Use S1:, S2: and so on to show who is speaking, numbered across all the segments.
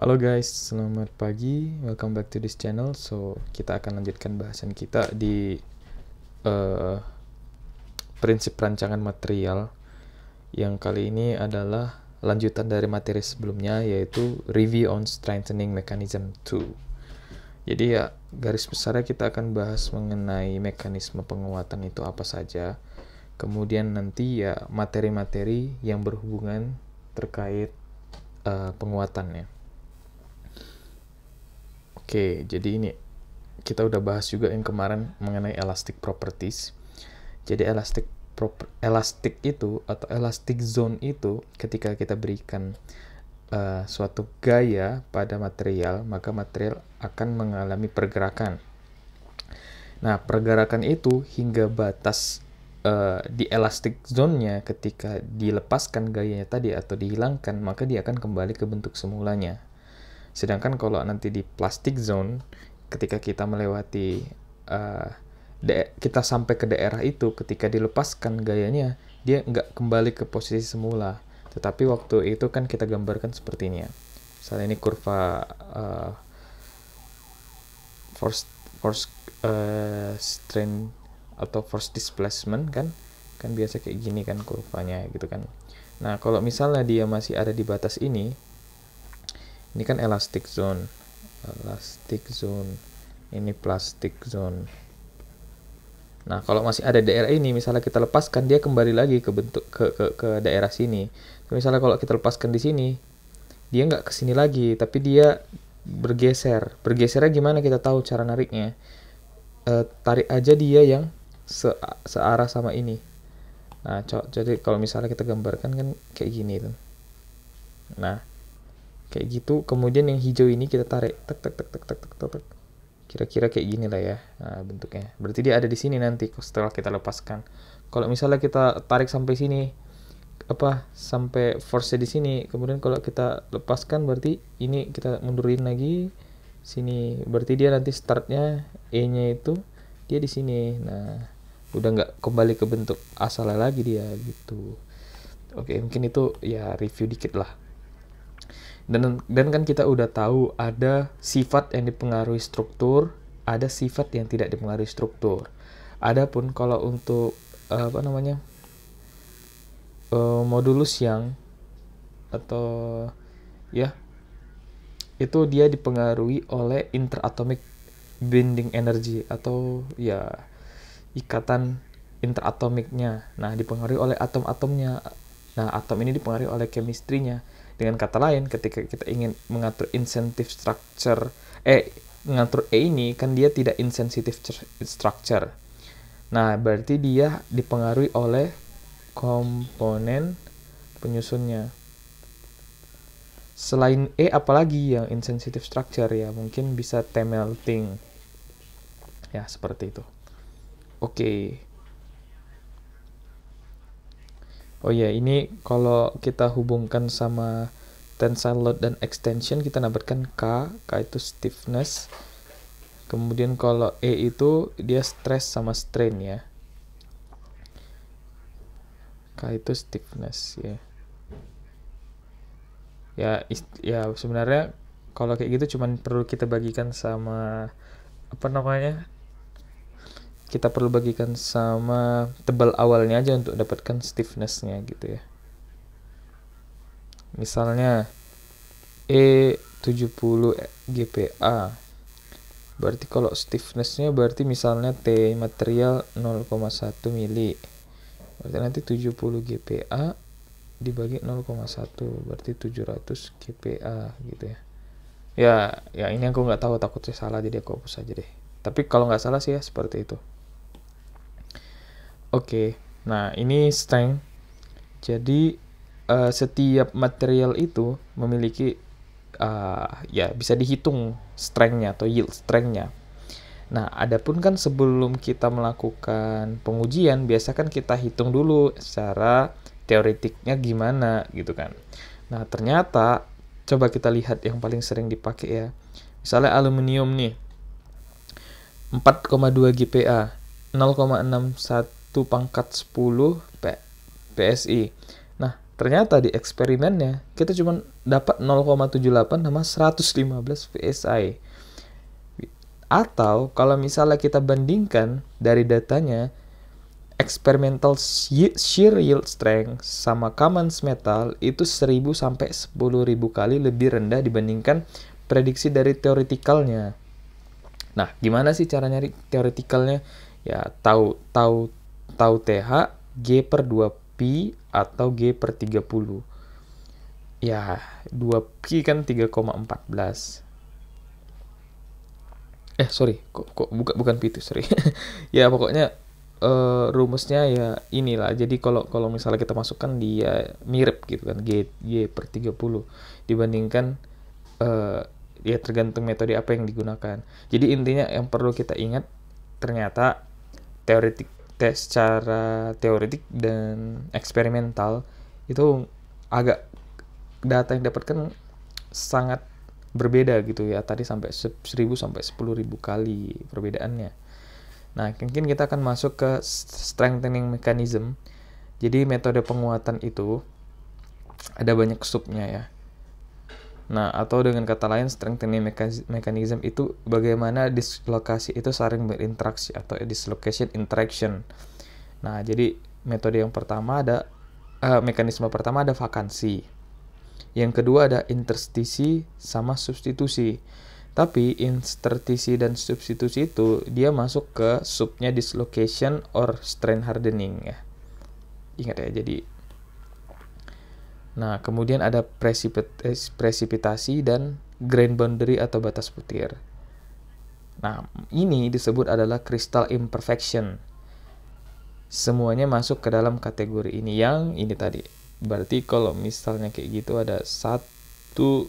S1: Halo guys, selamat pagi. Welcome back to this channel. So, kita akan lanjutkan bahasan kita di uh, prinsip rancangan material. Yang kali ini adalah lanjutan dari materi sebelumnya yaitu review on strengthening mechanism 2. Jadi ya, garis besarnya kita akan bahas mengenai mekanisme penguatan itu apa saja. Kemudian nanti ya materi-materi yang berhubungan terkait uh, penguatannya. Oke, jadi ini kita udah bahas juga yang kemarin mengenai elastic properties. Jadi elastic proper, elastic itu atau elastic zone itu ketika kita berikan uh, suatu gaya pada material, maka material akan mengalami pergerakan. Nah, pergerakan itu hingga batas uh, di elastic zone-nya ketika dilepaskan gayanya tadi atau dihilangkan, maka dia akan kembali ke bentuk semulanya Sedangkan kalau nanti di plastic zone, ketika kita melewati uh, kita sampai ke daerah itu, ketika dilepaskan gayanya, dia nggak kembali ke posisi semula. Tetapi waktu itu kan kita gambarkan seperti ini ya. Misalnya ini kurva uh, force force uh, strain atau force displacement kan kan biasa kayak gini kan kurvanya gitu kan. Nah, kalau misalnya dia masih ada di batas ini, ini kan elastic zone elastic zone ini plastic zone nah kalau masih ada daerah ini misalnya kita lepaskan dia kembali lagi ke bentuk ke ke, ke daerah sini misalnya kalau kita lepaskan di sini dia nggak ke sini lagi tapi dia bergeser bergesernya gimana kita tahu cara nariknya e, tarik aja dia yang se searah sama ini nah cok. jadi kalau misalnya kita gambarkan kan kayak gini tuh nah kayak gitu kemudian yang hijau ini kita tarik tek tek tek tek tek tek tek, kira-kira kayak gini lah ya nah, bentuknya berarti dia ada di sini nanti setelah kita lepaskan kalau misalnya kita tarik sampai sini apa sampai force di sini kemudian kalau kita lepaskan berarti ini kita mundurin lagi sini berarti dia nanti startnya e nya itu dia di sini nah udah nggak kembali ke bentuk asalnya lagi dia gitu oke mungkin itu ya review dikit lah dan dan kan kita udah tahu ada sifat yang dipengaruhi struktur, ada sifat yang tidak dipengaruhi struktur. Adapun kalau untuk eh, apa namanya eh, modulus yang atau ya itu dia dipengaruhi oleh interatomic binding energy atau ya ikatan interatomiknya. Nah, dipengaruhi oleh atom-atomnya. Nah, atom ini dipengaruhi oleh kemistrinya. Dengan kata lain, ketika kita ingin mengatur insentif structure, eh, mengatur E ini, kan dia tidak insensitif structure. Nah, berarti dia dipengaruhi oleh komponen penyusunnya. Selain E, apalagi yang insensitif structure ya? Mungkin bisa temelting. Ya, seperti itu. Oke. Okay. Oh ya, ini kalau kita hubungkan sama tensile load dan extension kita dapatkan K, K itu stiffness. Kemudian kalau E itu dia stress sama strain ya. K itu stiffness ya. Ya, ya sebenarnya kalau kayak gitu cuman perlu kita bagikan sama apa namanya kita perlu bagikan sama tebal awalnya aja untuk dapatkan stiffnessnya gitu ya misalnya E70 GPA berarti kalau stiffnessnya berarti misalnya T material 0,1 mili berarti nanti 70 GPA dibagi 0,1 berarti 700 GPA gitu ya ya ya ini aku nggak tahu takut takutnya salah jadi aku hapus aja deh tapi kalau nggak salah sih ya seperti itu Oke, nah ini strength. Jadi uh, setiap material itu memiliki uh, ya bisa dihitung strength-nya atau yield strength-nya. Nah, adapun kan sebelum kita melakukan pengujian, biasa kan kita hitung dulu secara teoretiknya gimana gitu kan. Nah, ternyata coba kita lihat yang paling sering dipakai ya. Misalnya aluminium nih. 4,2 GPA, 0,61 1 pangkat 10 PSI. Nah, ternyata di eksperimennya kita cuma dapat 0,78 sama 115 PSI. Atau kalau misalnya kita bandingkan dari datanya experimental shear yield strength sama common metal itu 1000 sampai 10000 kali lebih rendah dibandingkan prediksi dari teoretikalnya. Nah, gimana sih cara nyari teoretikalnya? Ya, tahu tahu tau TH G per 2Pi atau G per 30. Ya, 2Pi kan 3,14. Eh, sorry, kok, kok buka, bukan Pi itu, sorry. ya, pokoknya uh, rumusnya ya inilah. Jadi kalau kalau misalnya kita masukkan dia mirip gitu kan, G, G per 30 dibandingkan uh, ya tergantung metode apa yang digunakan. Jadi intinya yang perlu kita ingat ternyata teoretik kayak secara teoretik dan eksperimental itu agak data yang dapatkan sangat berbeda gitu ya tadi sampai 1000 sampai 10.000 kali perbedaannya. Nah, mungkin kita akan masuk ke strengthening mechanism. Jadi metode penguatan itu ada banyak subnya ya. Nah, atau dengan kata lain strengthening mechanism itu bagaimana dislokasi itu saling berinteraksi atau dislocation interaction. Nah, jadi metode yang pertama ada uh, mekanisme pertama ada vakansi. Yang kedua ada interstisi sama substitusi. Tapi interstisi dan substitusi itu dia masuk ke subnya dislocation or strain hardening ya. Ingat ya, jadi Nah, kemudian ada presipitasi eh, dan grain boundary atau batas putir. Nah, ini disebut adalah crystal imperfection. Semuanya masuk ke dalam kategori ini yang ini tadi. Berarti kalau misalnya kayak gitu ada satu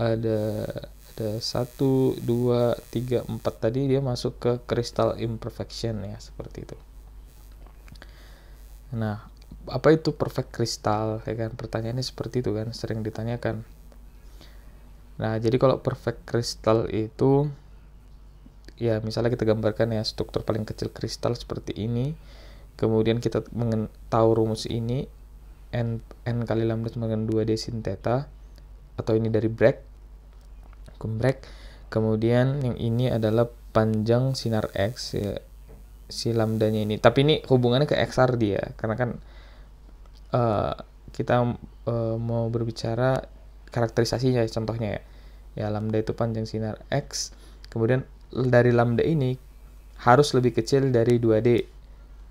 S1: ada ada satu dua tiga empat tadi dia masuk ke crystal imperfection ya seperti itu. Nah, apa itu perfect kristal ya kan pertanyaannya seperti itu kan sering ditanyakan nah jadi kalau perfect kristal itu ya misalnya kita gambarkan ya struktur paling kecil kristal seperti ini kemudian kita tahu rumus ini n n kali lambda sama dengan 2 d sin theta atau ini dari Bragg hukum kemudian yang ini adalah panjang sinar x ya si lambdanya ini tapi ini hubungannya ke XR dia ya, karena kan uh, kita uh, mau berbicara karakterisasinya contohnya ya. Ya lambda itu panjang sinar x, kemudian dari lambda ini harus lebih kecil dari 2D.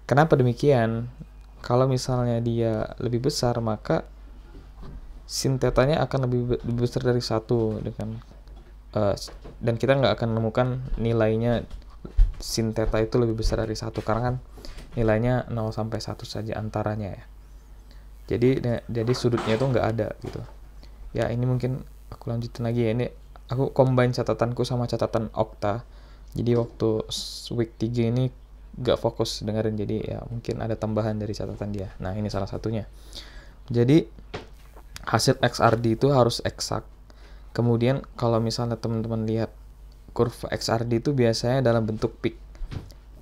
S1: Kenapa demikian? Kalau misalnya dia lebih besar maka sintetanya akan lebih, besar dari satu dengan uh, dan kita nggak akan menemukan nilainya sinteta itu lebih besar dari satu karena kan nilainya 0 sampai satu saja antaranya ya jadi jadi sudutnya itu nggak ada gitu ya ini mungkin aku lanjutin lagi ya ini aku combine catatanku sama catatan Okta jadi waktu week 3 ini nggak fokus dengerin jadi ya mungkin ada tambahan dari catatan dia nah ini salah satunya jadi hasil XRD itu harus eksak kemudian kalau misalnya teman-teman lihat kurva XRD itu biasanya dalam bentuk peak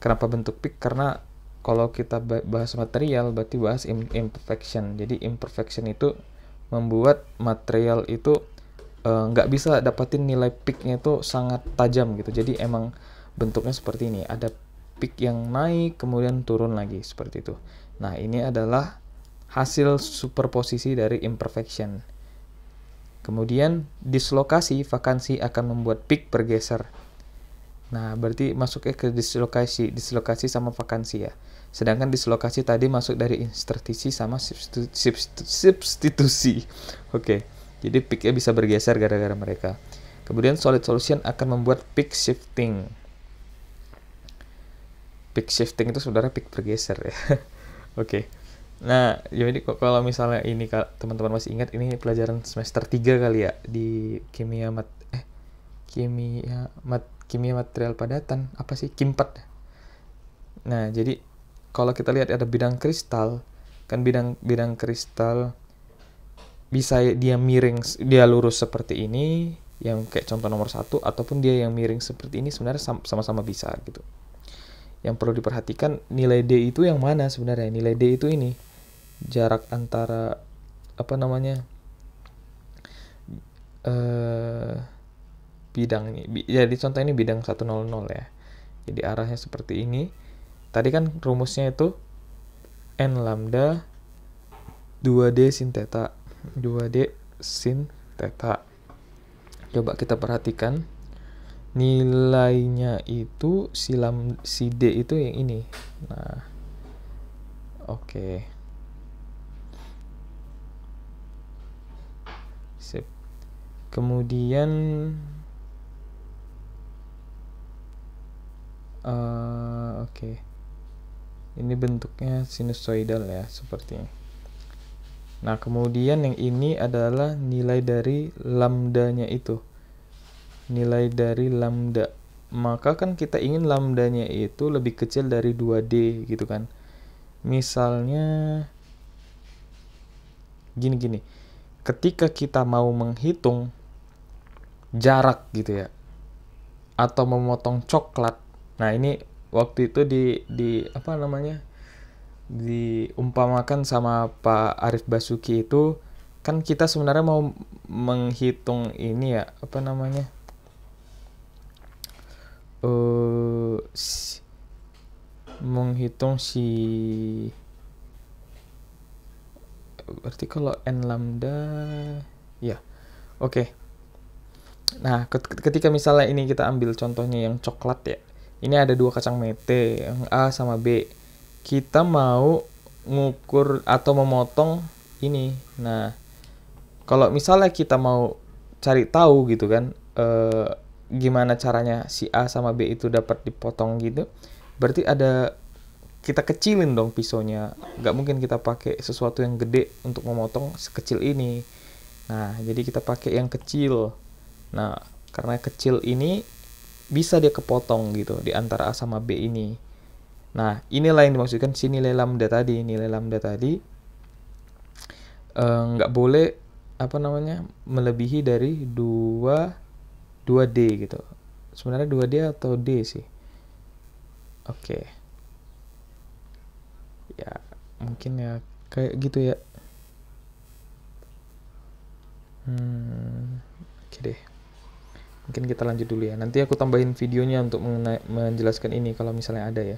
S1: kenapa bentuk peak karena kalau kita bahas material berarti bahas imperfection. Jadi imperfection itu membuat material itu eh, nggak uh, bisa dapatin nilai peaknya itu sangat tajam gitu. Jadi emang bentuknya seperti ini. Ada peak yang naik kemudian turun lagi seperti itu. Nah ini adalah hasil superposisi dari imperfection. Kemudian dislokasi vakansi akan membuat peak bergeser. Nah, berarti masuknya ke dislokasi, dislokasi sama vakansi ya. Sedangkan dislokasi tadi masuk dari instertisi sama substitusi. Oke, okay. jadi peaknya bisa bergeser gara-gara mereka. Kemudian solid solution akan membuat peak shifting. Peak shifting itu saudara peak bergeser ya. Oke. okay. Nah, jadi ya kalau misalnya ini teman-teman masih ingat ini pelajaran semester 3 kali ya di kimia mat eh kimia mat kimia material padatan apa sih kimpat. Nah, jadi kalau kita lihat ada bidang kristal kan bidang bidang kristal bisa dia miring dia lurus seperti ini yang kayak contoh nomor satu ataupun dia yang miring seperti ini sebenarnya sama-sama bisa gitu yang perlu diperhatikan nilai D itu yang mana sebenarnya nilai D itu ini jarak antara apa namanya eh bidang ini jadi contoh ini bidang 100 ya jadi arahnya seperti ini Tadi kan rumusnya itu N lambda 2D sin theta. 2D sin theta. Coba kita perhatikan nilainya itu si lam si D itu yang ini. Nah. Oke. Okay. Sip. Kemudian uh, oke. Okay ini bentuknya sinusoidal ya seperti ini nah kemudian yang ini adalah nilai dari lambdanya itu nilai dari lambda maka kan kita ingin lambdanya itu lebih kecil dari 2D gitu kan misalnya gini-gini ketika kita mau menghitung jarak gitu ya atau memotong coklat nah ini waktu itu di di apa namanya diumpamakan sama Pak Arif Basuki itu kan kita sebenarnya mau menghitung ini ya apa namanya uh, eh, si, menghitung si berarti kalau n lambda ya oke okay. nah ketika misalnya ini kita ambil contohnya yang coklat ya ini ada dua kacang mete, yang A sama B. Kita mau ngukur atau memotong ini. Nah, kalau misalnya kita mau cari tahu gitu kan, eh, gimana caranya si A sama B itu dapat dipotong gitu, berarti ada kita kecilin dong pisaunya. Gak mungkin kita pakai sesuatu yang gede untuk memotong sekecil ini. Nah, jadi kita pakai yang kecil. Nah, karena kecil ini bisa dia kepotong gitu di antara A sama B ini. Nah, inilah yang dimaksudkan si nilai lambda tadi. Nilai lambda tadi eh, nggak uh, boleh apa namanya melebihi dari 2 2D gitu. Sebenarnya 2D atau D sih. Oke. Okay. Ya, mungkin ya kayak gitu ya. Hmm, oke okay deh mungkin kita lanjut dulu ya nanti aku tambahin videonya untuk menjelaskan ini kalau misalnya ada ya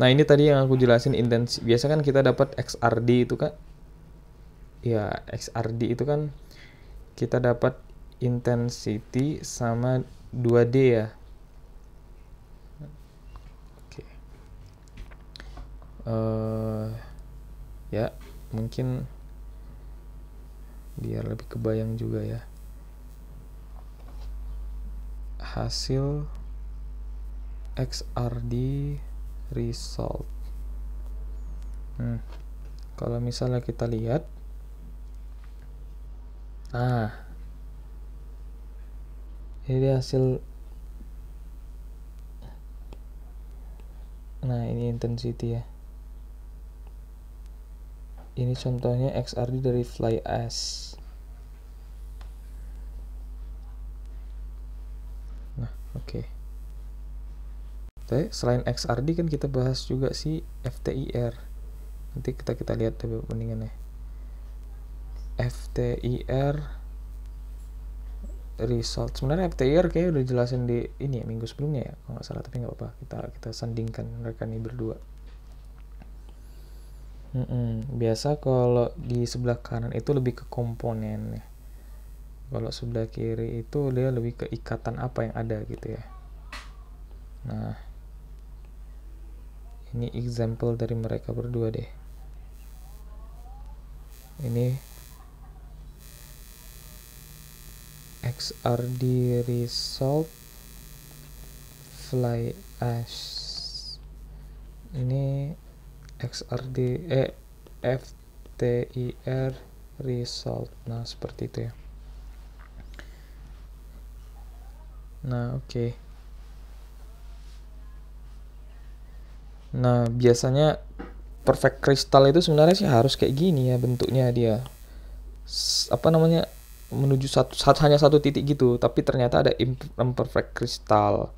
S1: nah ini tadi yang aku jelasin intensi biasa kan kita dapat XRD itu kan ya XRD itu kan kita dapat intensity sama 2D ya oke uh, ya mungkin biar lebih kebayang juga ya hasil XRD result. Hmm. Kalau misalnya kita lihat, nah, ini hasil. Nah, ini intensity ya. Ini contohnya XRD dari fly ash. selain XRD kan kita bahas juga si FTIR nanti kita kita lihat lebih mendingan ya FTIR result sebenarnya FTIR kayak udah jelasin di ini ya minggu sebelumnya ya kalau nggak salah tapi nggak apa-apa kita kita sandingkan mereka nih berdua Mm -mm. biasa kalau di sebelah kanan itu lebih ke komponennya kalau sebelah kiri itu dia lebih ke ikatan apa yang ada gitu ya nah ini example dari mereka berdua deh ini XRD result fly ash ini XRD eh FTIR result nah seperti itu ya nah oke okay. Nah, biasanya perfect crystal itu sebenarnya sih harus kayak gini ya bentuknya dia. Apa namanya? menuju satu, satu hanya satu titik gitu, tapi ternyata ada imperfect crystal.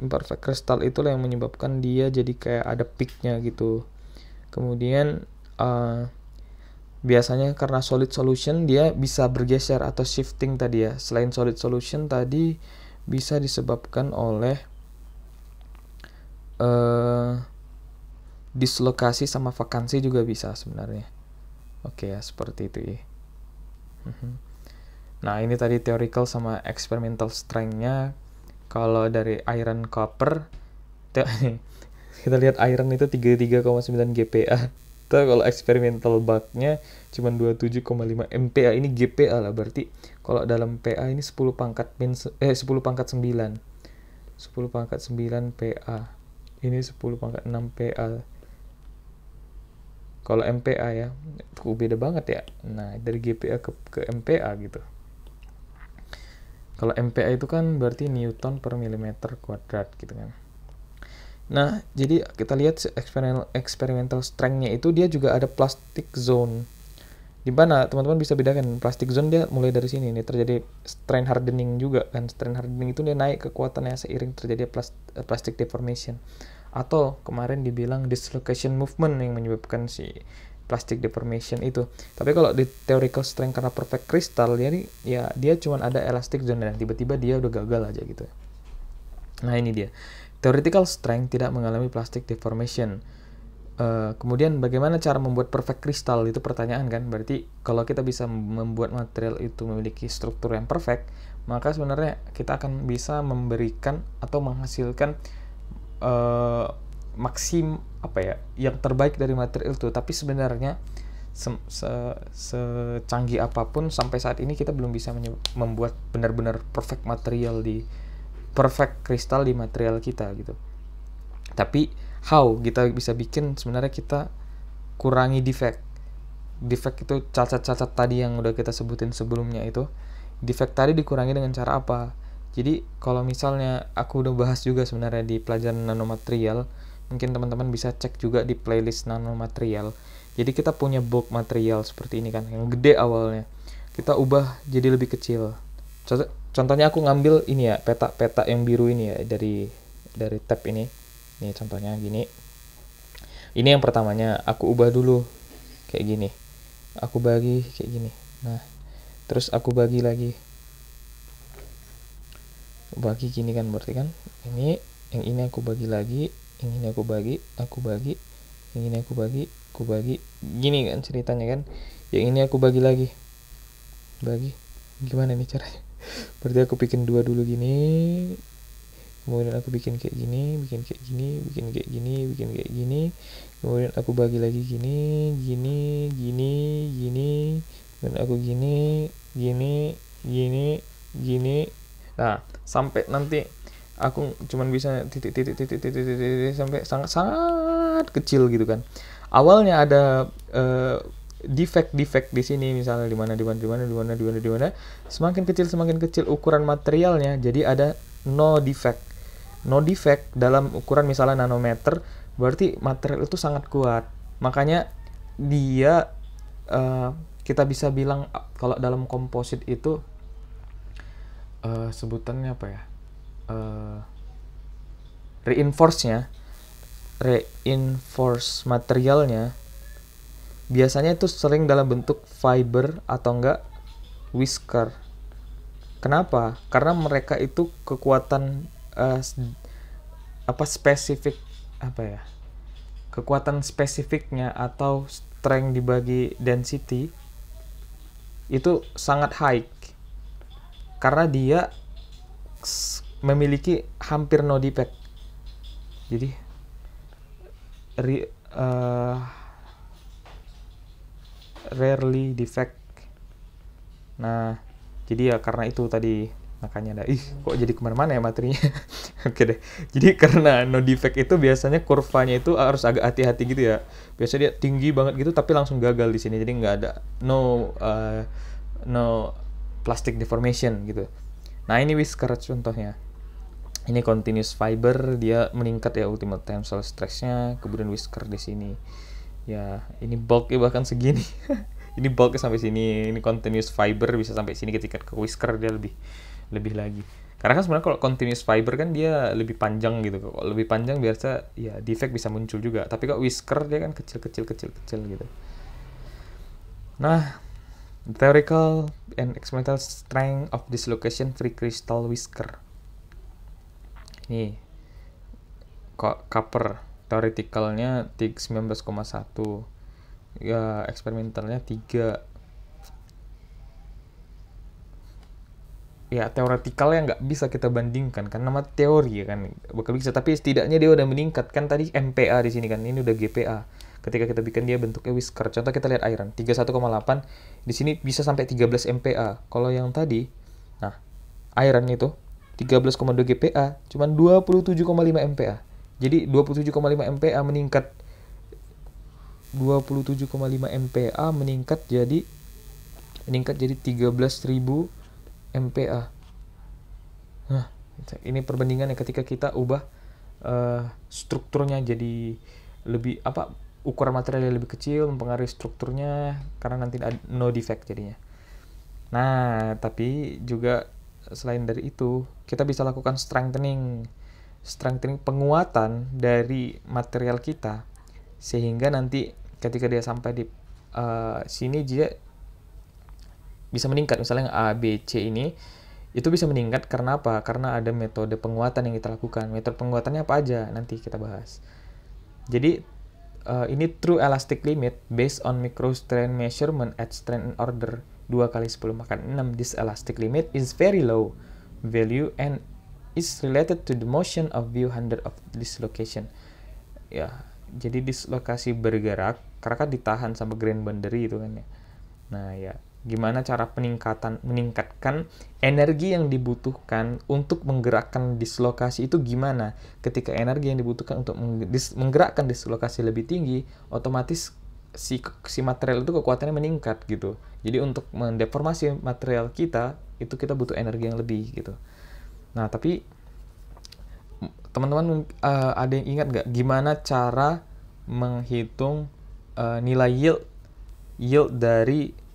S1: Imperfect crystal itulah yang menyebabkan dia jadi kayak ada peaknya gitu. Kemudian uh, biasanya karena solid solution dia bisa bergeser atau shifting tadi ya. Selain solid solution tadi bisa disebabkan oleh eh uh, dislokasi sama vakansi juga bisa sebenarnya oke ya seperti itu ya mhm. nah ini tadi theoretical sama experimental strength-nya kalau dari iron copper kita lihat iron itu 33,9 GPA tapi kalau experimental bug-nya cuma 27,5 MPA ini GPA lah berarti kalau dalam PA ini 10 pangkat min eh 10 pangkat 9 10 pangkat 9 PA ini 10 pangkat 6 PA kalau MPA ya kok beda banget ya nah dari GPA ke, ke MPA gitu kalau MPA itu kan berarti Newton per milimeter kuadrat gitu kan nah jadi kita lihat eksperimental, experimental strengthnya itu dia juga ada plastic zone di mana teman-teman bisa bedakan plastic zone dia mulai dari sini ini terjadi strain hardening juga kan strain hardening itu dia naik kekuatannya seiring terjadi plastik deformation atau kemarin dibilang dislocation movement yang menyebabkan si plastik deformation itu. Tapi kalau di theoretical strength karena perfect crystal, jadi ya dia cuma ada elastic zone dan tiba-tiba dia udah gagal aja gitu. Nah ini dia. Theoretical strength tidak mengalami plastic deformation. Uh, kemudian bagaimana cara membuat perfect crystal itu pertanyaan kan berarti kalau kita bisa membuat material itu memiliki struktur yang perfect maka sebenarnya kita akan bisa memberikan atau menghasilkan Eh, maksim apa ya yang terbaik dari material itu tapi sebenarnya se -se apapun sampai saat ini kita belum bisa membuat benar-benar perfect material di perfect kristal di material kita gitu tapi how kita bisa bikin sebenarnya kita kurangi defect defect itu cacat-cacat tadi yang udah kita sebutin sebelumnya itu defect tadi dikurangi dengan cara apa jadi kalau misalnya aku udah bahas juga sebenarnya di pelajaran nanomaterial, mungkin teman-teman bisa cek juga di playlist nanomaterial. Jadi kita punya bulk material seperti ini kan, yang gede awalnya. Kita ubah jadi lebih kecil. contohnya aku ngambil ini ya, peta-peta yang biru ini ya dari dari tab ini. Ini contohnya gini. Ini yang pertamanya, aku ubah dulu kayak gini. Aku bagi kayak gini. Nah, terus aku bagi lagi bagi gini kan berarti kan ini yang ini aku bagi lagi yang ini aku bagi aku bagi yang ini aku bagi aku bagi gini kan ceritanya kan yang ini aku bagi lagi bagi gimana nih caranya berarti aku bikin dua dulu gini kemudian aku bikin kayak gini bikin kayak gini bikin kayak gini bikin kayak gini kemudian aku bagi lagi gini gini gini gini dan aku gini gini gini gini nah sampai nanti aku cuman bisa titik titik titik titik titik, titik sampai sangat sangat kecil gitu kan awalnya ada eh, defect defect di sini misalnya di mana di mana di mana di mana di mana di mana semakin kecil semakin kecil ukuran materialnya jadi ada no defect no defect dalam ukuran misalnya nanometer berarti material itu sangat kuat makanya dia uh, kita bisa bilang kalau dalam komposit itu uh, sebutannya apa ya uh, reinforce-nya reinforce materialnya biasanya itu sering dalam bentuk fiber atau enggak whisker kenapa karena mereka itu kekuatan uh, apa spesifik apa ya kekuatan spesifiknya atau strength dibagi density itu sangat high karena dia memiliki hampir no defect. Jadi re, uh, rarely defect. Nah, jadi ya karena itu tadi makanya ada ih kok jadi kemana-mana ya materinya oke deh jadi karena no defect itu biasanya kurvanya itu harus agak hati-hati gitu ya biasanya dia tinggi banget gitu tapi langsung gagal di sini jadi nggak ada no uh, no plastic deformation gitu. Nah ini whisker contohnya. Ini continuous fiber dia meningkat ya ultimate tensile stressnya. Kemudian whisker di sini ya ini bulknya bahkan segini. ini bulknya sampai sini. Ini continuous fiber bisa sampai sini ketika ke whisker dia lebih lebih lagi. Karena kan sebenarnya kalau continuous fiber kan dia lebih panjang gitu. Kalau lebih panjang biasa ya defect bisa muncul juga. Tapi kok whisker dia kan kecil kecil kecil kecil gitu. Nah, theoretical and experimental strength of dislocation free crystal whisker ini kok copper theoreticalnya 19,1 ya eksperimentalnya 3 ya yang nggak bisa kita bandingkan karena nama teori ya kan bakal bisa tapi setidaknya dia udah meningkat kan tadi MPA di sini kan ini udah GPA ketika kita bikin dia bentuknya whisker. Contoh kita lihat iron 31,8 di sini bisa sampai 13 MPa. Kalau yang tadi nah iron itu 13,2 GPa cuman 27,5 MPa. Jadi 27,5 MPa meningkat 27,5 MPa meningkat jadi meningkat jadi 13.000 MPa. Nah, ini perbandingannya ketika kita ubah uh, strukturnya jadi lebih apa ukuran materialnya lebih kecil, mempengaruhi strukturnya karena nanti ada no defect jadinya. Nah, tapi juga selain dari itu, kita bisa lakukan strengthening. Strengthening penguatan dari material kita sehingga nanti ketika dia sampai di uh, sini dia bisa meningkat misalnya A, B, C ini itu bisa meningkat karena apa? Karena ada metode penguatan yang kita lakukan. Metode penguatannya apa aja? Nanti kita bahas. Jadi uh, ini true elastic limit based on micro strain measurement at strain order 2 kali 10 makan 6 this elastic limit is very low value and is related to the motion of view hundred of dislocation ya jadi dislokasi bergerak karena kan ditahan sama grand boundary itu kan ya nah ya gimana cara peningkatan meningkatkan energi yang dibutuhkan untuk menggerakkan dislokasi itu gimana ketika energi yang dibutuhkan untuk menggerakkan dislokasi lebih tinggi otomatis si si material itu kekuatannya meningkat gitu jadi untuk mendeformasi material kita itu kita butuh energi yang lebih gitu nah tapi teman-teman uh, ada yang ingat nggak gimana cara menghitung uh, nilai yield yield dari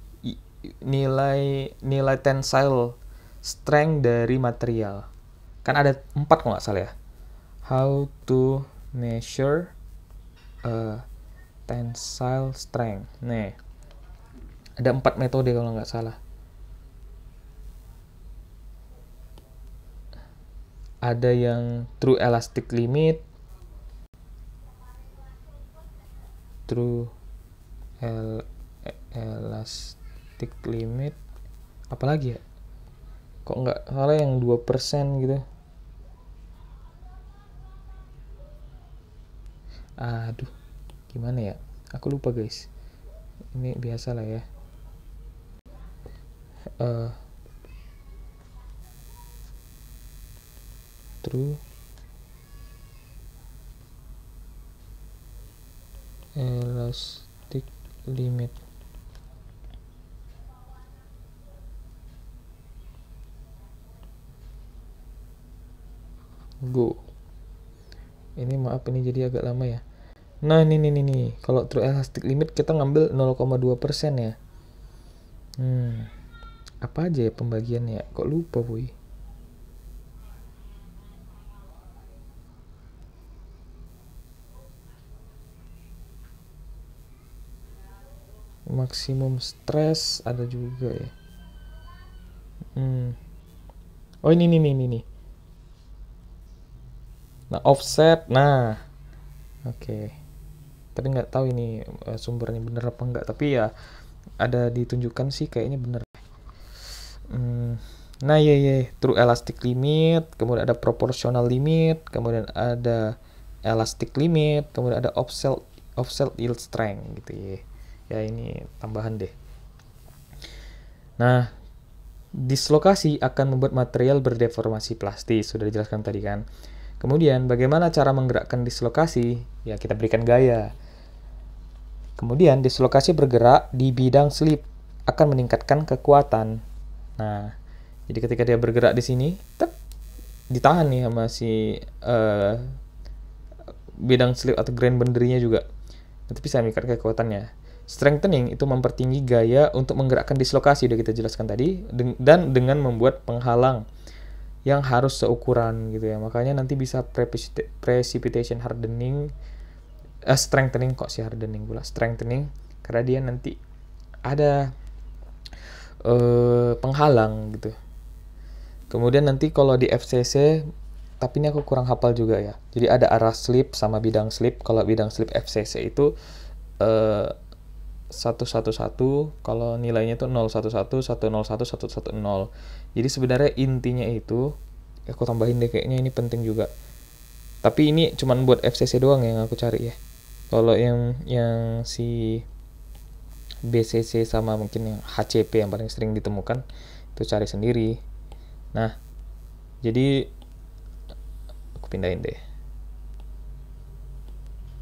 S1: nilai nilai tensile strength dari material. Kan ada empat kalau nggak salah ya. How to measure uh, tensile strength. Nih, ada empat metode kalau nggak salah. Ada yang true elastic limit, true el elastic titik limit apalagi ya kok nggak salah yang 2% gitu aduh gimana ya aku lupa guys ini biasa lah ya uh, true elastic limit go ini maaf ini jadi agak lama ya nah ini nih nih kalau true elastic limit kita ngambil 0,2 persen ya hmm apa aja ya pembagiannya kok lupa boy maksimum stress ada juga ya hmm. oh ini nih nih nih Nah, offset. Nah, oke. Okay. Tapi nggak tahu ini uh, sumbernya bener apa enggak, tapi ya ada ditunjukkan sih kayaknya bener. Hmm. Nah, ya ya, true elastic limit, kemudian ada proportional limit, kemudian ada elastic limit, kemudian ada offset offset yield strength gitu ya. Ya ini tambahan deh. Nah, dislokasi akan membuat material berdeformasi plastis, sudah dijelaskan tadi kan. Kemudian, bagaimana cara menggerakkan dislokasi? Ya, kita berikan gaya. Kemudian, dislokasi bergerak di bidang slip akan meningkatkan kekuatan. Nah, jadi ketika dia bergerak di sini, tep, ditahan nih sama si uh, bidang slip atau grand benderinya juga. Nanti bisa meningkatkan kekuatannya. Strengthening itu mempertinggi gaya untuk menggerakkan dislokasi, udah kita jelaskan tadi, dan dengan membuat penghalang yang harus seukuran gitu ya makanya nanti bisa precipitation hardening uh, strengthening kok sih hardening pula strengthening karena dia nanti ada uh, penghalang gitu kemudian nanti kalau di FCC tapi ini aku kurang hafal juga ya jadi ada arah slip sama bidang slip kalau bidang slip FCC itu uh, 111 kalau nilainya itu 011 101 110 jadi sebenarnya intinya itu ya aku tambahin deh kayaknya ini penting juga tapi ini cuman buat FCC doang yang aku cari ya kalau yang yang si BCC sama mungkin yang HCP yang paling sering ditemukan itu cari sendiri nah jadi aku pindahin deh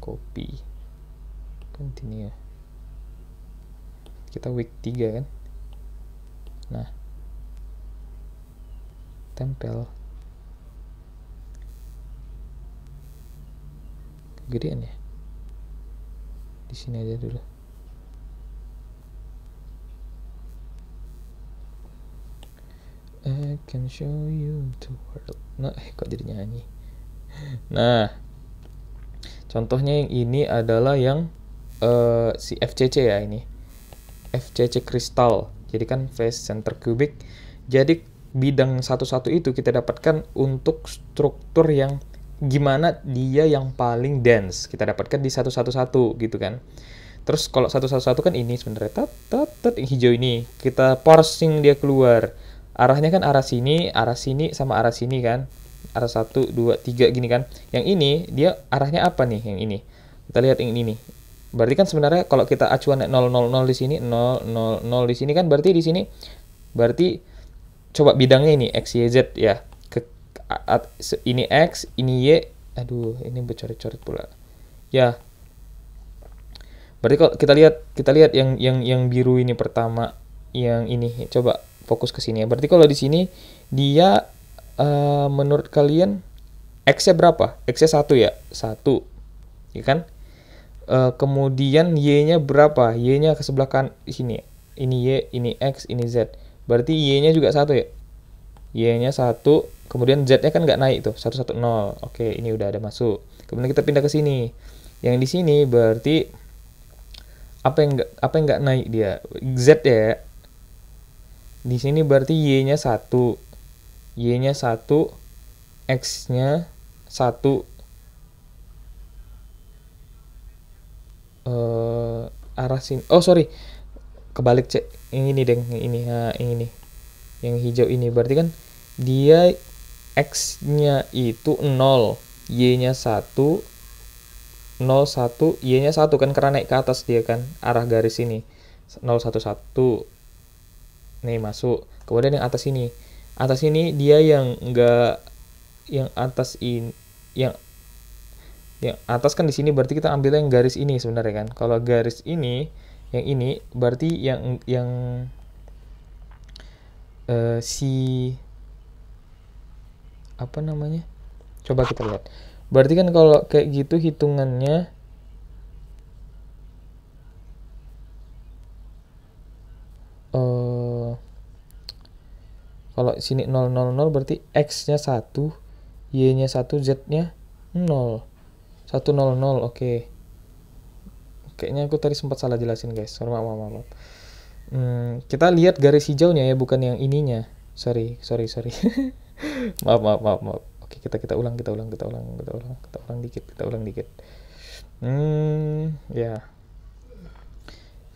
S1: copy continue kita week 3 kan nah tempel kegedean ya di sini aja dulu I can show you the world. Nah, eh, kok jadi nyanyi? Nah, contohnya yang ini adalah yang uh, si FCC ya ini. FCC kristal. Jadi kan face center cubic. Jadi bidang satu-satu itu kita dapatkan untuk struktur yang gimana dia yang paling dense kita dapatkan di satu-satu-satu gitu kan. Terus kalau satu-satu-satu kan ini sebenarnya tat tat tat yang hijau ini kita parsing dia keluar. Arahnya kan arah sini, arah sini sama arah sini kan. Arah satu, dua, tiga gini kan. Yang ini dia arahnya apa nih yang ini? Kita lihat yang ini nih. Berarti kan sebenarnya kalau kita acuan 000 di sini, 000 di sini kan berarti di sini berarti coba bidangnya ini x y z ya. Ke, ini x, ini y. Aduh, ini bercoret-coret pula. Ya. Berarti kalau kita lihat kita lihat yang yang yang biru ini pertama, yang ini coba fokus ke sini ya. Berarti kalau di sini dia uh, menurut kalian x-nya berapa? X-nya 1 ya. 1. Ya kan? Uh, kemudian Y-nya berapa? Y-nya ke sebelah kan sini. Ini Y, ini X, ini Z. Berarti Y-nya juga satu ya? Y-nya satu, kemudian Z-nya kan nggak naik tuh, Satu satu 110. Oke, ini udah ada masuk. Kemudian kita pindah ke sini. Yang di sini berarti apa yang gak, apa yang nggak naik dia? Z ya. Di sini berarti Y-nya satu, Y-nya satu, X-nya satu. uh, arah sini. Oh sorry, kebalik cek. Yang ini deh, yang ini, nah, yang ini, yang hijau ini. Berarti kan dia x-nya itu 0, y-nya 1, 0, 1, y-nya 1 kan karena naik ke atas dia kan arah garis ini. 0, 1, 1. Nih masuk. Kemudian yang atas ini. Atas ini dia yang enggak yang atas ini yang yang atas kan di sini berarti kita ambil yang garis ini sebenarnya kan kalau garis ini yang ini berarti yang yang uh, si apa namanya coba kita lihat berarti kan kalau kayak gitu hitungannya uh, kalau sini 000 berarti x-nya 1, y-nya 1, z-nya 0 satu nol nol oke okay. kayaknya aku tadi sempat salah jelasin guys sorry maaf maaf, maaf. Hmm, kita lihat garis hijaunya ya bukan yang ininya sorry sorry sorry maaf maaf maaf maaf oke kita kita ulang kita ulang kita ulang kita ulang kita ulang dikit kita ulang dikit hmm ya yeah.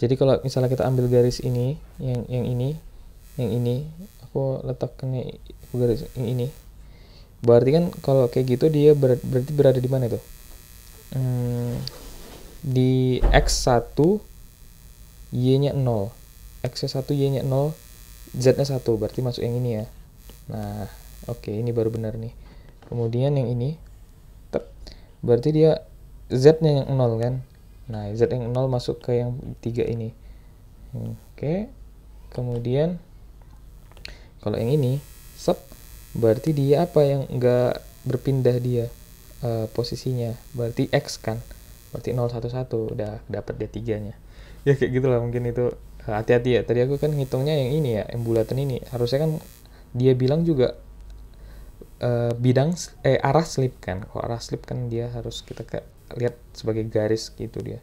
S1: jadi kalau misalnya kita ambil garis ini yang yang ini yang ini aku letakkannya garis yang ini berarti kan kalau kayak gitu dia ber, berarti berada di mana tuh Hmm, di X1 Y-nya 0 X-nya 1 Y-nya 0 Z-nya 1 berarti masuk yang ini ya nah oke okay, ini baru benar nih kemudian yang ini tep, berarti dia Z-nya yang 0 kan nah Z yang 0 masuk ke yang 3 ini oke okay. kemudian kalau yang ini sep berarti dia apa yang nggak berpindah dia uh, posisinya berarti X kan berarti 1 udah dapat D3 nya ya kayak gitulah mungkin itu hati-hati ya tadi aku kan ngitungnya yang ini ya yang bulatan ini harusnya kan dia bilang juga uh, bidang eh arah slip kan kalau arah slip kan dia harus kita ke, lihat sebagai garis gitu dia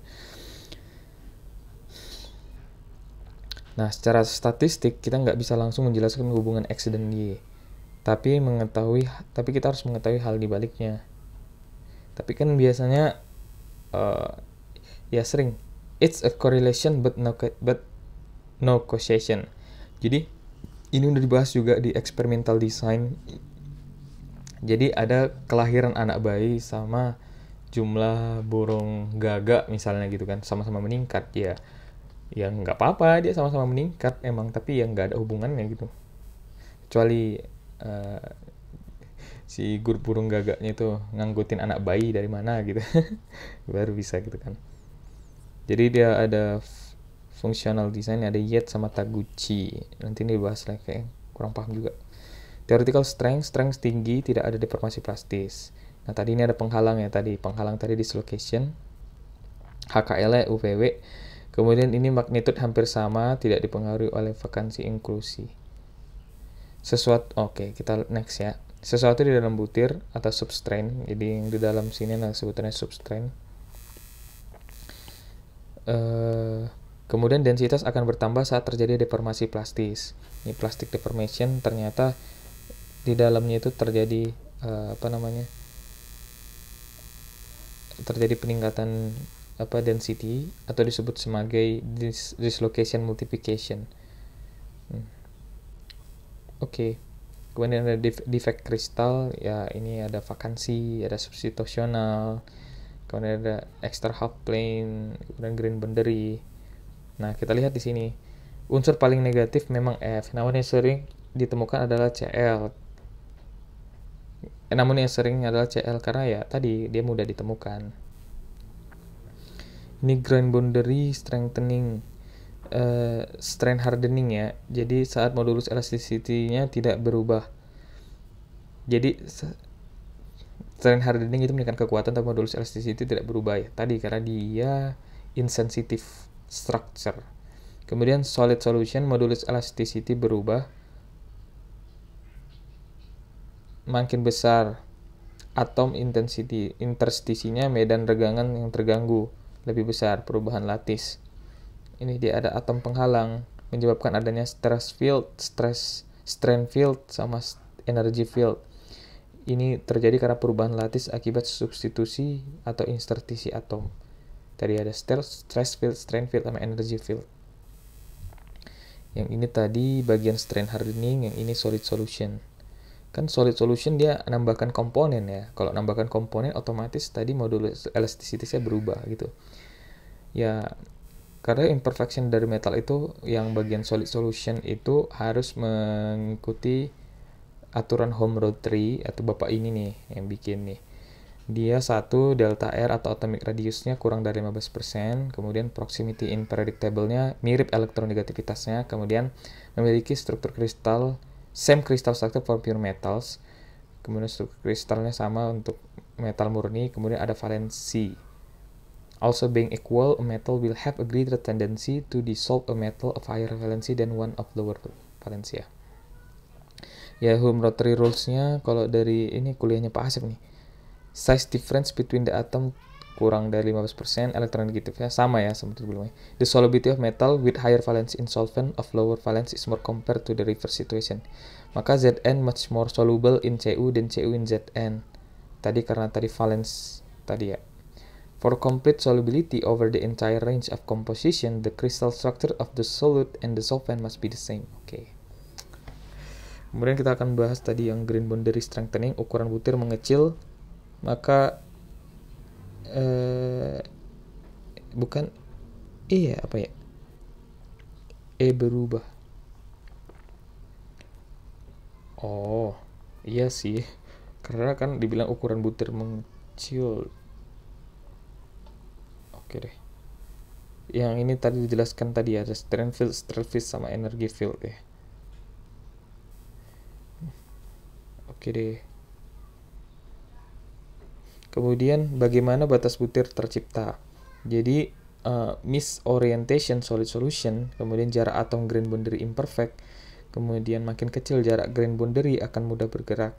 S1: Nah, secara statistik kita nggak bisa langsung menjelaskan hubungan X dan Y, tapi mengetahui tapi kita harus mengetahui hal di baliknya tapi kan biasanya uh, ya sering it's a correlation but no but no causation jadi ini udah dibahas juga di experimental design jadi ada kelahiran anak bayi sama jumlah burung gagak misalnya gitu kan sama-sama meningkat ya ya nggak apa-apa dia sama-sama meningkat emang tapi yang nggak ada hubungannya gitu kecuali uh, si gur burung gagaknya itu nganggutin anak bayi dari mana gitu baru bisa gitu kan jadi dia ada functional design ada Yet sama Taguchi nanti ini dibahas lah kayak kurang paham juga theoretical strength strength tinggi tidak ada deformasi plastis nah tadi ini ada penghalang ya tadi penghalang tadi dislocation HKL UVW kemudian ini magnitude hampir sama tidak dipengaruhi oleh vakansi inklusi sesuatu oke okay, kita next ya sesuatu di dalam butir atau substrain. Jadi yang di dalam sini adalah sebutannya substrain. Uh, kemudian densitas akan bertambah saat terjadi deformasi plastis. Ini plastik deformation ternyata di dalamnya itu terjadi uh, apa namanya? terjadi peningkatan apa density atau disebut sebagai dis dislocation multiplication. Hmm. Oke. Okay kemudian ada defect kristal ya ini ada vakansi ada substitusional kemudian ada extra half plane kemudian green boundary nah kita lihat di sini unsur paling negatif memang F namun yang sering ditemukan adalah CL eh, namun yang sering adalah CL karena ya tadi dia mudah ditemukan ini grand boundary strengthening uh, strain hardening ya. Jadi saat modulus elasticity-nya tidak berubah. Jadi strain hardening itu menekan kekuatan tapi modulus elasticity tidak berubah ya. Tadi karena dia insensitive structure. Kemudian solid solution modulus elasticity berubah makin besar atom intensity interstisinya medan regangan yang terganggu lebih besar perubahan latis ini dia ada atom penghalang menyebabkan adanya stress field, stress strain field sama energy field. Ini terjadi karena perubahan lattice akibat substitusi atau insertisi atom. Tadi ada stress, field, strain field sama energy field. Yang ini tadi bagian strain hardening, yang ini solid solution. Kan solid solution dia nambahkan komponen ya. Kalau nambahkan komponen otomatis tadi modulus elastisitasnya berubah gitu. Ya karena imperfection dari metal itu yang bagian solid solution itu harus mengikuti aturan home road 3 atau bapak ini nih yang bikin nih. Dia satu delta R atau atomic radiusnya kurang dari 15%, kemudian proximity impredictable-nya mirip elektronegativitasnya, kemudian memiliki struktur kristal same crystal structure for pure metals, kemudian struktur kristalnya sama untuk metal murni, kemudian ada valensi Also being equal, a metal will have a greater tendency to dissolve a metal of higher valency than one of lower valency ya. Ya, Hume Rotary Rules-nya kalau dari ini kuliahnya Pak Asep nih. Size difference between the atom kurang dari 15% elektron negatifnya sama ya sama sebelumnya. The solubility of metal with higher valence in solvent of lower valence is more compared to the reverse situation. Maka Zn much more soluble in Cu than Cu in Zn. Tadi karena tadi valence tadi ya For complete solubility over the entire range of composition, the crystal structure of the solute and the solvent must be the same. Oke. Okay. Kemudian kita akan bahas tadi yang green boundary strengthening, ukuran butir mengecil, maka eh, bukan iya apa ya? E berubah. Oh, iya sih. Karena kan dibilang ukuran butir mengecil Oke deh. Yang ini tadi dijelaskan tadi ya, ada strength field, stress field sama energy field ya. Oke deh. Kemudian bagaimana batas butir tercipta? Jadi uh, misorientation solid solution, kemudian jarak atom grain boundary imperfect, kemudian makin kecil jarak grain boundary akan mudah bergerak.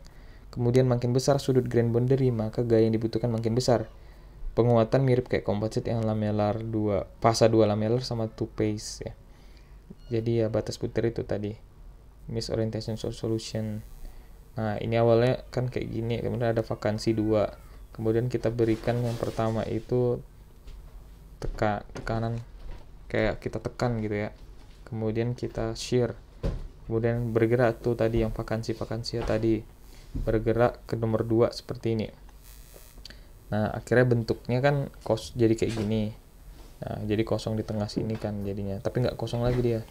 S1: Kemudian makin besar sudut grain boundary, maka gaya yang dibutuhkan makin besar penguatan mirip kayak komposit yang lamellar 2 fasa 2 lamellar sama two phase ya jadi ya batas putir itu tadi misorientation solution nah ini awalnya kan kayak gini kemudian ada vakansi dua kemudian kita berikan yang pertama itu teka tekanan kayak kita tekan gitu ya kemudian kita shear kemudian bergerak tuh tadi yang vakansi vakansi ya tadi bergerak ke nomor dua seperti ini Nah, akhirnya bentuknya kan kos jadi kayak gini. Nah, jadi kosong di tengah sini kan jadinya. Tapi nggak kosong lagi dia.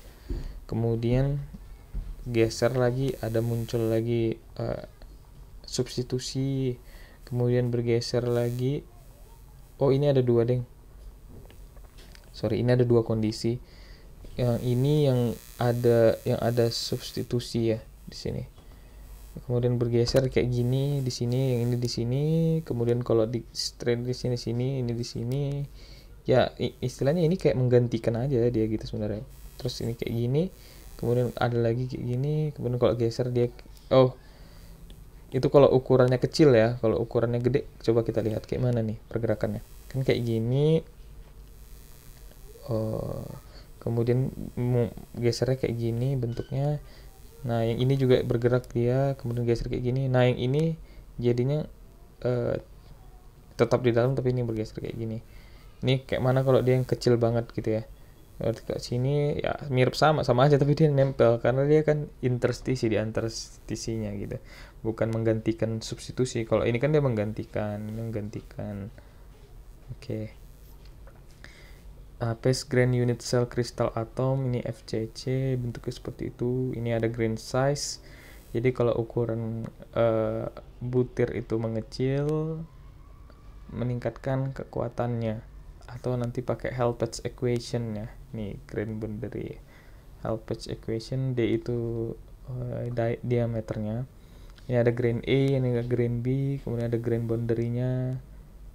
S1: Kemudian geser lagi, ada muncul lagi uh, substitusi. Kemudian bergeser lagi. Oh, ini ada dua deng. Sorry, ini ada dua kondisi. Yang ini yang ada yang ada substitusi ya di sini kemudian bergeser kayak gini di sini yang ini di sini kemudian kalau di strain di sini sini ini di sini ya istilahnya ini kayak menggantikan aja dia gitu sebenarnya terus ini kayak gini kemudian ada lagi kayak gini kemudian kalau geser dia oh itu kalau ukurannya kecil ya kalau ukurannya gede coba kita lihat kayak mana nih pergerakannya kan kayak gini oh, kemudian gesernya kayak gini bentuknya nah yang ini juga bergerak dia kemudian geser kayak gini nah yang ini jadinya uh, tetap di dalam tapi ini bergeser kayak gini ini kayak mana kalau dia yang kecil banget gitu ya berarti ke sini ya mirip sama sama aja tapi dia nempel karena dia kan interstisi di antarstisinya gitu bukan menggantikan substitusi kalau ini kan dia menggantikan menggantikan oke okay uh, paste grain unit cell crystal atom ini FCC bentuknya seperti itu ini ada grain size jadi kalau ukuran uh, butir itu mengecil meningkatkan kekuatannya atau nanti pakai Helpets equation ya nih grain boundary Helpets equation D itu uh, di diameternya ini ada grain A ini ada grain B kemudian ada grain boundary-nya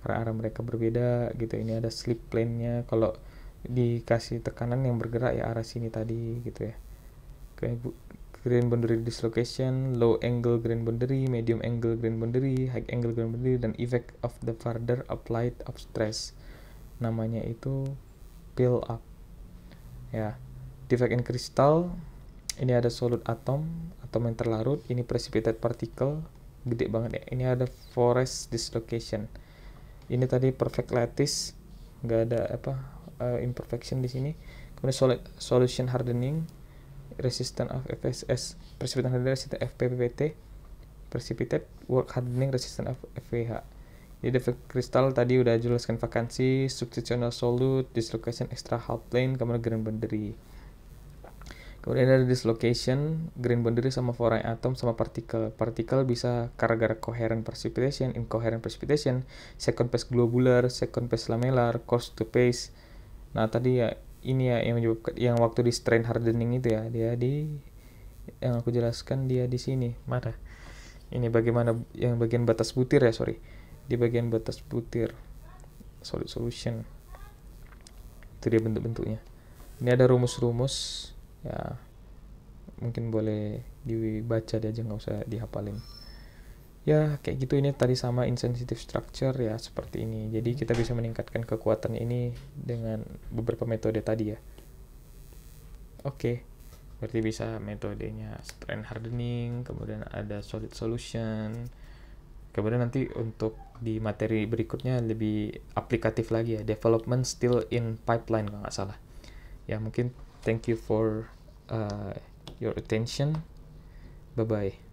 S1: arah mereka berbeda gitu ini ada slip plane-nya kalau dikasih tekanan yang bergerak ya arah sini tadi gitu ya kayak green boundary dislocation, low angle green boundary, medium angle green boundary, high angle green boundary, dan effect of the further applied of stress. Namanya itu peel up. Ya, defect in crystal, ini ada solid atom, atom yang terlarut, ini precipitate particle, gede banget ya. Ini ada forest dislocation. Ini tadi perfect lattice, nggak ada apa uh, imperfection di sini kemudian solid solution hardening resistant of FSS precipitate hardening resistance FPPT precipitate work hardening resistant of FVH jadi defect kristal tadi udah jelaskan vakansi substitutional solute dislocation extra half plane kemudian green boundary kemudian ada dislocation green boundary sama foreign atom sama partikel partikel bisa karena gara coherent precipitation incoherent precipitation second phase globular second phase lamellar coarse to phase nah tadi ya ini ya yang menyebabkan yang waktu di strain hardening itu ya dia di yang aku jelaskan dia di sini mana ini bagaimana yang bagian batas butir ya sorry di bagian batas butir solid solution itu dia bentuk-bentuknya ini ada rumus-rumus ya mungkin boleh dibaca dia aja nggak usah dihafalin ya kayak gitu ini tadi sama insensitive structure ya seperti ini jadi kita bisa meningkatkan kekuatan ini dengan beberapa metode tadi ya oke okay. berarti bisa metodenya strain hardening kemudian ada solid solution kemudian nanti untuk di materi berikutnya lebih aplikatif lagi ya development still in pipeline kalau nggak salah ya mungkin thank you for uh, your attention bye bye